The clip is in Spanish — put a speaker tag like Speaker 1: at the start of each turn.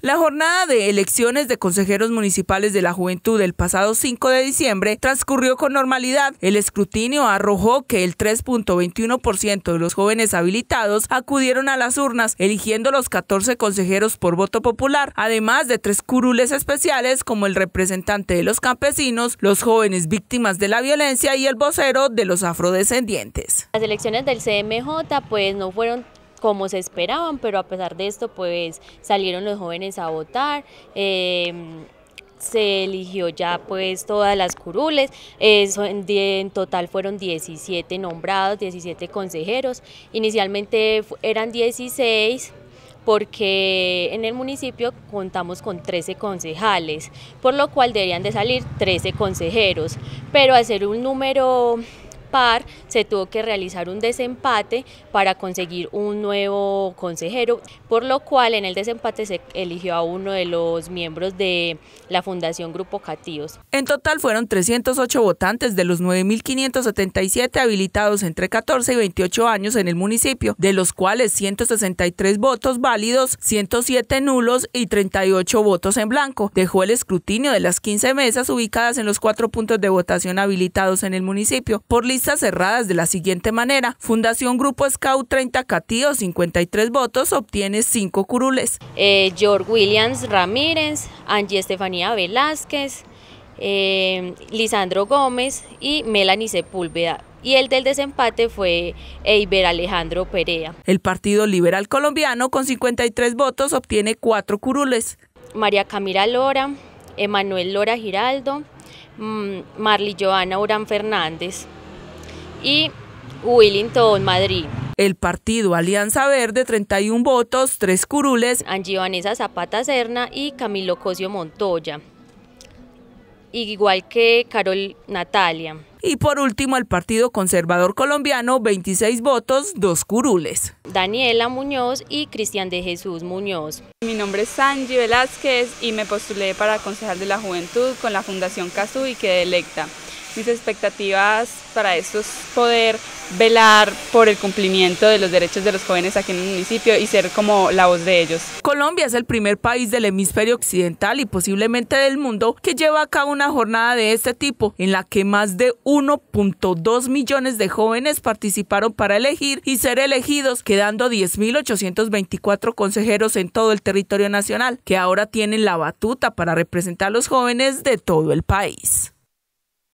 Speaker 1: La jornada de elecciones de consejeros municipales de la juventud del pasado 5 de diciembre transcurrió con normalidad. El escrutinio arrojó que el 3.21% de los jóvenes habilitados acudieron a las urnas, eligiendo los 14 consejeros por voto popular, además de tres curules especiales como el representante de los campesinos, los jóvenes víctimas de la violencia y el vocero de los afrodescendientes.
Speaker 2: Las elecciones del CMJ pues no fueron como se esperaban, pero a pesar de esto, pues salieron los jóvenes a votar. Em, se eligió ya pues todas las curules, eh, en, en, total fueron 17 nombrados, 17 consejeros, inicialmente eran 16 porque en el municipio contamos con 13 concejales, por lo cual deberían de salir 13 consejeros, pero al ser un número par, se tuvo que realizar un desempate para conseguir un nuevo consejero, por lo cual en el desempate se eligió a uno de los miembros de la Fundación Grupo Catíos.
Speaker 1: En total fueron 308 votantes de los 9.577 habilitados entre 14 y 28 años en el municipio, de los cuales 163 votos válidos, 107 nulos y 38 votos en blanco. Dejó el escrutinio de las 15 mesas ubicadas en los cuatro puntos de votación habilitados en el municipio por listas cerradas de la siguiente manera. Fundación Grupo Scout 30 Catío, 53 votos, obtiene 5 curules.
Speaker 2: Eh, George Williams Ramírez, Angie Estefanía Velázquez, eh, Lisandro Gómez y Melanie Sepúlveda, y el del desempate fue Eiber Alejandro Perea.
Speaker 1: El Partido Liberal Colombiano con 53 votos obtiene cuatro curules.
Speaker 2: María Camila Lora, Emanuel Lora Giraldo, mm, Marli Joana Urán Fernández y Willington, Madrid. El partido Alianza Verde, 31 votos, 3 curules. Angie Vanessa Zapata Serna y Camilo Cosio Montoya. Igual que Carol Natalia.
Speaker 1: Y por último, el Partido Conservador Colombiano, 26 votos, 2 curules.
Speaker 2: Daniela Muñoz y Cristian de Jesús Muñoz. Mi nombre es Angie Velázquez y me postulé para concejal de la Juventud con la Fundación CASU y quedé electa.
Speaker 1: Mis expectativas para esto es poder velar por el cumplimiento de los derechos de los jóvenes aquí en el municipio y ser como la voz de ellos. Colombia es el primer país del hemisferio occidental y posiblemente del mundo que lleva a cabo una jornada de este tipo en la que más de 1.2 millones de jóvenes participaron para elegir y ser elegidos, quedando 10.824 consejeros en todo el territorio nacional que ahora tienen la batuta para representar a los jóvenes de todo el país.